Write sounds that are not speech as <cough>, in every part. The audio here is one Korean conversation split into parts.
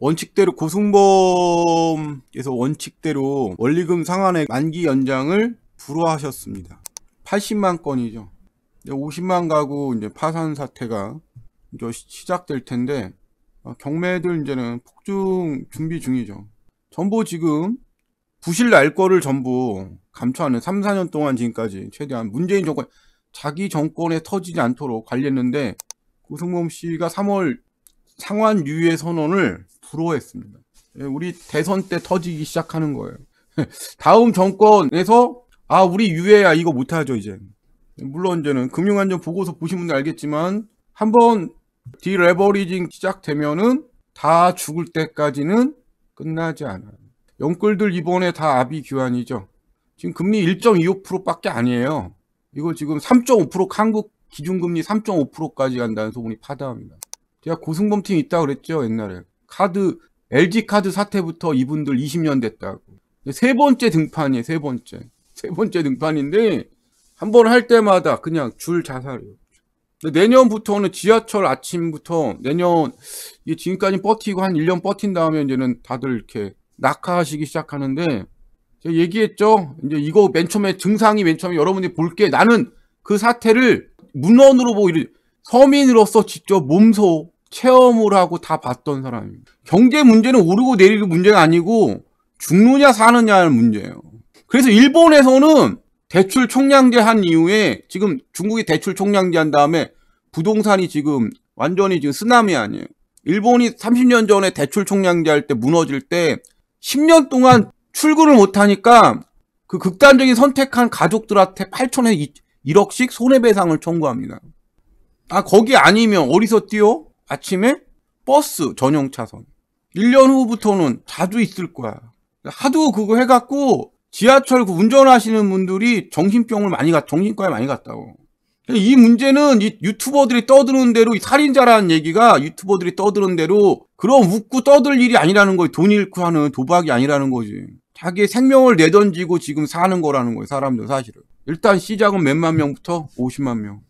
원칙대로 고승범에서 원칙대로 원리금 상환의 만기 연장을 불허하셨습니다. 80만 건이죠. 50만 가구 이제 파산 사태가 이제 시작될 텐데 어, 경매들 이제는 폭증 준비 중이죠. 전부 지금 부실 날 거를 전부 감춰하는 3, 4년 동안 지금까지 최대한 문재인 정권 자기 정권에 터지지 않도록 관리했는데 고승범 씨가 3월 상환 유예 선언을 부러워했습니다. 예, 우리 대선 때 터지기 시작하는 거예요. <laughs> 다음 정권에서 아 우리 유해야 이거 못하죠 이제. 물론 이제는 금융안전 보고서 보신 분들 알겠지만 한번 디레버리징 시작되면은 다 죽을 때까지는 끝나지 않아요. 영끌들 이번에 다 아비 규환이죠. 지금 금리 1.25%밖에 아니에요. 이거 지금 3.5% 한국 기준금리 3.5%까지 간다는 소문이 파다합니다. 제가 고승범 팀 있다 고 그랬죠 옛날에. 카드 LG 카드 사태부터 이분들 20년 됐다고. 세 번째 등판이에요. 세 번째. 세 번째 등판인데 한 번 할 때마다 그냥 줄 자살이에요. 내년부터는 지하철 아침부터 내년 이게 지금까지 버티고 한 1년 버틴 다음에 이제는 다들 이렇게 낙하하시기 시작하는데 제가 얘기했죠. 이제 이거 맨 처음에 증상이 맨 처음에 여러분이볼게 나는 그 사태를 문헌으로 보이를 서민으로서 직접 몸소 체험을 하고 다 봤던 사람입니다. 경제 문제는 오르고 내리고 문제가 아니고 죽느냐 사느냐의 문제예요. 그래서 일본에서는 대출 총량제 한 이후에 지금 중국이 대출 총량제 한 다음에 부동산이 지금 완전히 지금 쓰나미 아니에요. 일본이 30년 전에 대출 총량제 할 때 무너질 때 10년 동안 출근을 못하니까 그 극단적인 선택한 가족들한테 8천에 1억씩 손해배상을 청구합니다. 아, 거기 아니면 어디서 뛰어? 아침에 버스 전용 차선 1년 후부터는 자주 있을 거야 하도 그거 해갖고 지하철 그 운전하시는 분들이 정신병을 많이 갔, 정신과에 많이 갔다고. 이 문제는 이 유튜버들이 떠드는 대로 이 살인자라는 얘기가 유튜버들이 떠드는 대로 그런 웃고 떠들 일이 아니라는 거예요. 돈 잃고 하는 도박이 아니라는 거지. 자기의 생명을 내던지고 지금 사는 거라는 거예요. 사람들 사실은. 일단 시작은 몇만 명부터 50만 명.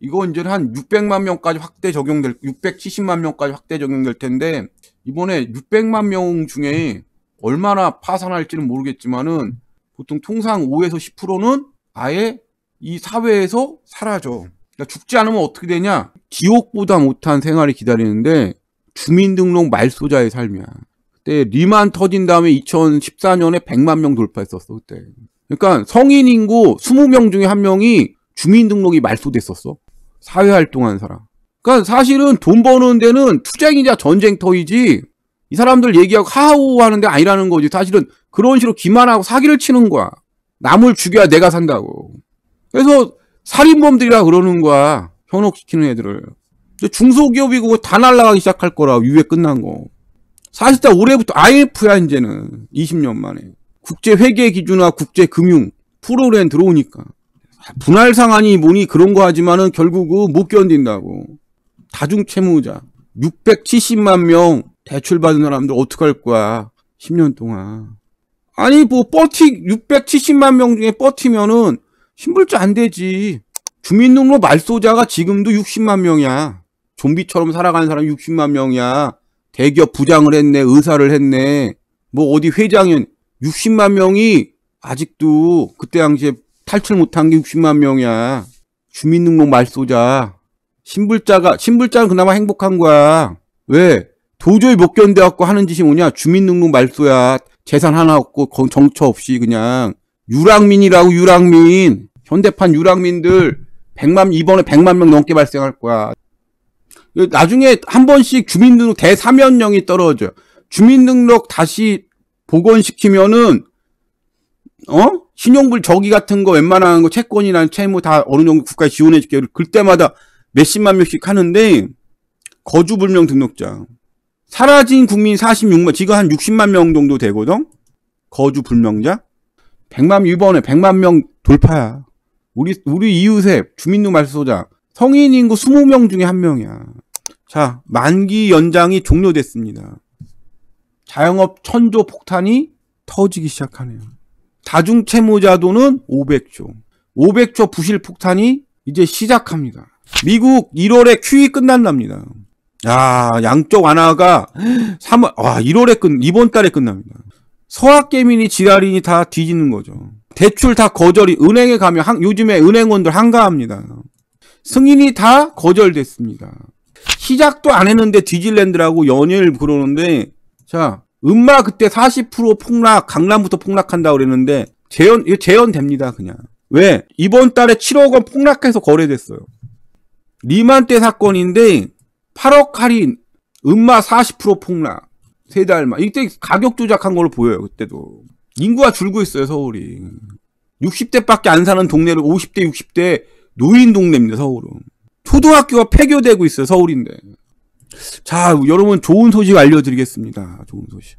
이거 이제 한 600만 명까지 확대 적용될 670만 명까지 확대 적용될 텐데 이번에 600만 명 중에 얼마나 파산할지는 모르겠지만은 보통 통상 5에서 10%는 아예 이 사회에서 사라져. 그러니까 죽지 않으면 어떻게 되냐? 지옥보다 못한 생활이 기다리는데 주민등록 말소자의 삶이야. 그때 리만 터진 다음에 2014년에 100만 명 돌파했었어 그때. 그러니까 성인 인구 20명 중에 한 명이 주민등록이 말소됐었어. 사회활동하는 사람. 그러니까 사실은 돈 버는 데는 투쟁이자 전쟁터이지 이 사람들 얘기하고 하하오 하는 데 아니라는 거지. 사실은 그런 식으로 기만하고 사기를 치는 거야. 남을 죽여야 내가 산다고. 그래서 살인범들이라 그러는 거야. 현혹시키는 애들을. 중소기업이고 다 날라가기 시작할 거라. 유예 끝난 거. 사실상 올해부터 IMF야 이제는. 20년 만에. 국제회계 기준화 국제금융 프로그램 들어오니까. 분할 상한이 뭐니 그런 거 하지만은 결국은 그 못 견딘다고. 다중 채무자 670만 명 대출 받은 사람들 어떡할 거야. 10년 동안. 아니 뭐 버티 670만 명 중에 버티면은 신불자 안 되지. 주민등록 말소자가 지금도 60만 명이야. 좀비처럼 살아가는 사람 60만 명이야. 대기업 부장을 했네, 의사를 했네. 뭐 어디 회장인 60만 명이 아직도 그때 당시에 탈출 못한 게 60만 명이야. 주민등록 말소자. 신불자가 신불자는 그나마 행복한 거야. 왜? 도저히 못 견뎌갖고 하는 짓이 뭐냐? 주민등록 말소야. 재산 하나 없고 정처 없이 그냥 유랑민이라고 유랑민. 현대판 유랑민들 100만 이번에 100만 명 넘게 발생할 거야. 나중에 한 번씩 주민등록 대사면령이 떨어져. 주민등록 다시 복원시키면은 어? 신용불 저기 같은 거 웬만한 거 채권이나 채무 다 어느 정도 국가에 지원해 줄게. 그때마다 몇십만 명씩 하는데 거주불명 등록자 사라진 국민 46만 지금 한 60만 명 정도 되거든. 거주불명자 100만 이번에 100만 명 돌파야. 우리 우리 이웃에 주민노 말소자 성인 인구 20명 중에 한 명이야. 자, 만기 연장이 종료됐습니다. 자영업 천조 폭탄이 터지기 시작하네요. 다중채무자도는 500조. 500조 부실폭탄이 이제 시작합니다. 미국 1월에 QE 끝난답니다. 야, 양적 완화가 3월, 와, 1월에 끝, 이번 달에 끝납니다. 서학개미니 지랄이니 다 뒤지는 거죠. 대출 다 거절이, 은행에 가면, 한, 요즘에 은행원들 한가합니다. 승인이 다 거절됐습니다. 시작도 안 했는데 디질랜드라고 연일 그러는데, 자, 음마 그때 40% 폭락, 강남부터 폭락한다 그랬는데 재현 재현 됩니다 그냥. 왜 이번 달에 7억 원 폭락해서 거래됐어요. 리만 때 사건인데 8억 할인, 음마 40% 폭락, 세달 만. 이때 가격 조작한 걸로 보여요 그때도. 인구가 줄고 있어요 서울이. 60대밖에 안 사는 동네를 50대, 60대 노인 동네입니다 서울은. 초등학교가 폐교되고 있어요 서울인데. 자, 여러분 좋은 소식 알려드리겠습니다. 좋은 소식.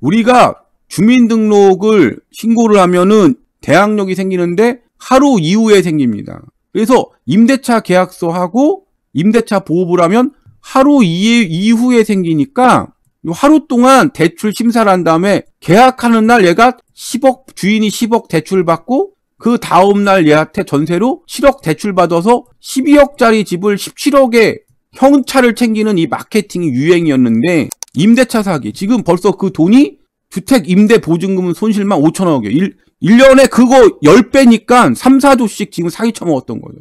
우리가 주민등록을 신고를 하면은 대항력이 생기는데 하루 이후에 생깁니다. 그래서 임대차 계약서하고 임대차 보호부를 하면 하루 이후에 생기니까 하루 동안 대출 심사를 한 다음에 계약하는 날 얘가 10억 주인이 10억 대출 받고 그 다음 날 얘한테 전세로 7억 대출 받아서 12억짜리 집을 17억에 형차를 챙기는 이 마케팅이 유행이었는데 임대차 사기 지금 벌써 그 돈이 주택 임대 보증금 손실만 5천억이에요. 1, 1년에 그거 10배니까 3, 4조씩 지금 사기 쳐먹었던 거예요.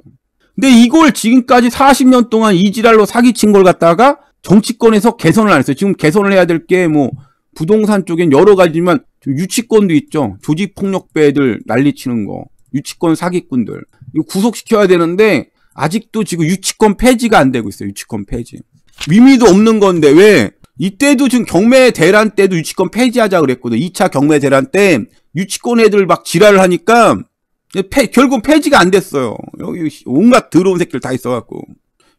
근데 이걸 지금까지 40년 동안 이지랄로 사기친 걸 갖다가 정치권에서 개선을 안 했어요. 지금 개선을 해야 될 게 뭐 부동산 쪽엔 여러 가지지만 유치권도 있죠. 조직폭력배들 난리치는 거. 유치권 사기꾼들. 이거 구속시켜야 되는데 아직도 지금 유치권 폐지가 안 되고 있어요. 유치권 폐지. 의미도 없는 건데 왜 이때도 지금 경매 대란 때도 유치권 폐지하자 그랬거든. 2차 경매 대란 때 유치권 애들 막 지랄을 하니까 폐, 결국 폐지가 안 됐어요. 여기 온갖 더러운 새끼들 다 있어갖고.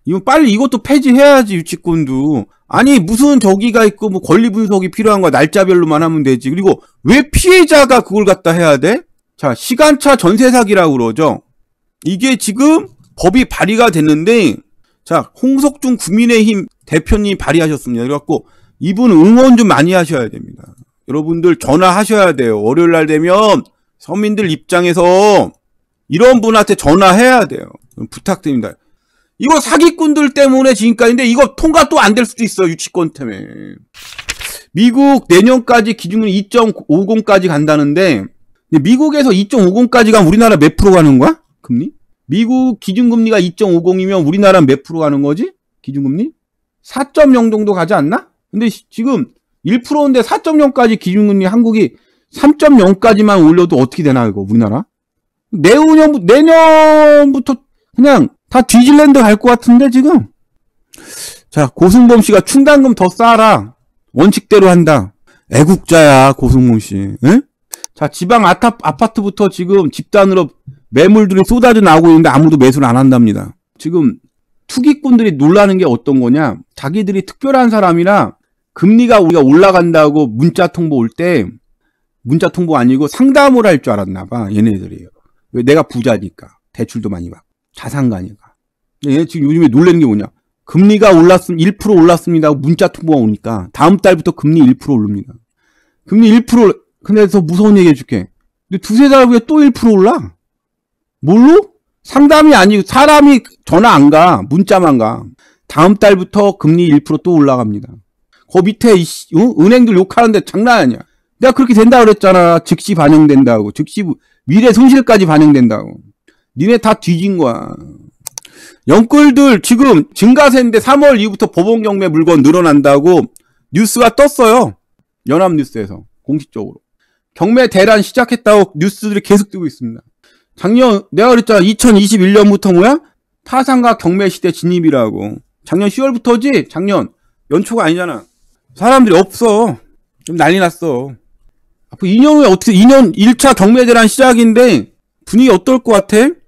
이거 빨리 이것도 폐지해야지 유치권도. 아니 무슨 저기가 있고 뭐 권리 분석이 필요한 거야 날짜별로만 하면 되지. 그리고 왜 피해자가 그걸 갖다 해야 돼? 자 시간차 전세 사기라고 그러죠. 이게 지금 법이 발의가 됐는데 자 홍석준 국민의힘 대표님 발의하셨습니다. 그래갖고 이분 응원 좀 많이 하셔야 됩니다. 여러분들 전화하셔야 돼요. 월요일 날 되면 서민들 입장에서 이런 분한테 전화해야 돼요. 부탁드립니다. 이거 사기꾼들 때문에 지금까지인데 이거 통과 또 안 될 수도 있어요. 유치권 때문에. 미국 내년까지 기준은 2.50까지 간다는데 미국에서 2.50까지 가면 우리나라 몇 프로 가는 거야? 금리? 미국 기준금리가 2.50이면 우리나라 몇 프로 가는 거지? 기준금리? 4.0 정도 가지 않나? 근데 지금 1%인데 4.0까지 기준금리 한국이 3.0까지만 올려도 어떻게 되나 이거 우리나라? 내후년 내년부터 그냥 다 뒤질랜드 갈 것 같은데 지금. 자 고승범 씨가 충당금 더 쌓아라 원칙대로 한다. 애국자야 고승범 씨. 응? 자 지방 아타, 아파트부터 지금 집단으로 매물들이 쏟아져 나오고 있는데 아무도 매수를 안 한답니다. 지금 투기꾼들이 놀라는 게 어떤 거냐? 자기들이 특별한 사람이라 금리가 우리가 올라간다고 문자 통보 올 때 문자 통보 아니고 상담을 할 줄 알았나 봐. 얘네들이왜 내가 부자니까 대출도 많이 받고 자산가니까. 얘네 지금 요즘에 놀라는 게 뭐냐? 금리가 올랐음 1% 올랐습니다. 문자 통보가 오니까 다음 달부터 금리 1% 오릅니다. 금리 1% 근데 더 무서운 얘기 해줄게. 근데 두세 달 후에 또 1% 올라. 뭘로? 상담이 아니고 사람이 전화 안 가. 문자만 가. 다음 달부터 금리 1%또 올라갑니다. 그 밑에 이씨, 어? 은행들 욕하는데 장난 아니야. 내가 그렇게 된다 그랬잖아. 즉시 반영된다고. 즉시 미래 손실까지 반영된다고. 니네 다 뒤진 거야. 영끌들 지금 증가세인데 3월 이후부터 보험 경매 물건 늘어난다고 뉴스가 떴어요. 연합뉴스에서 공식적으로. 경매 대란 시작했다고 뉴스들이 계속 뜨고 있습니다. 작년 내가 그랬잖아. 2021년부터 뭐야? 타산과 경매 시대 진입이라고. 작년 10월부터지? 작년. 연초가 아니잖아. 사람들이 없어. 좀 난리 났어. 앞으로 2년 후에 어떻게, 2년 1차 경매 대란 시작인데 분위기 어떨 것 같아?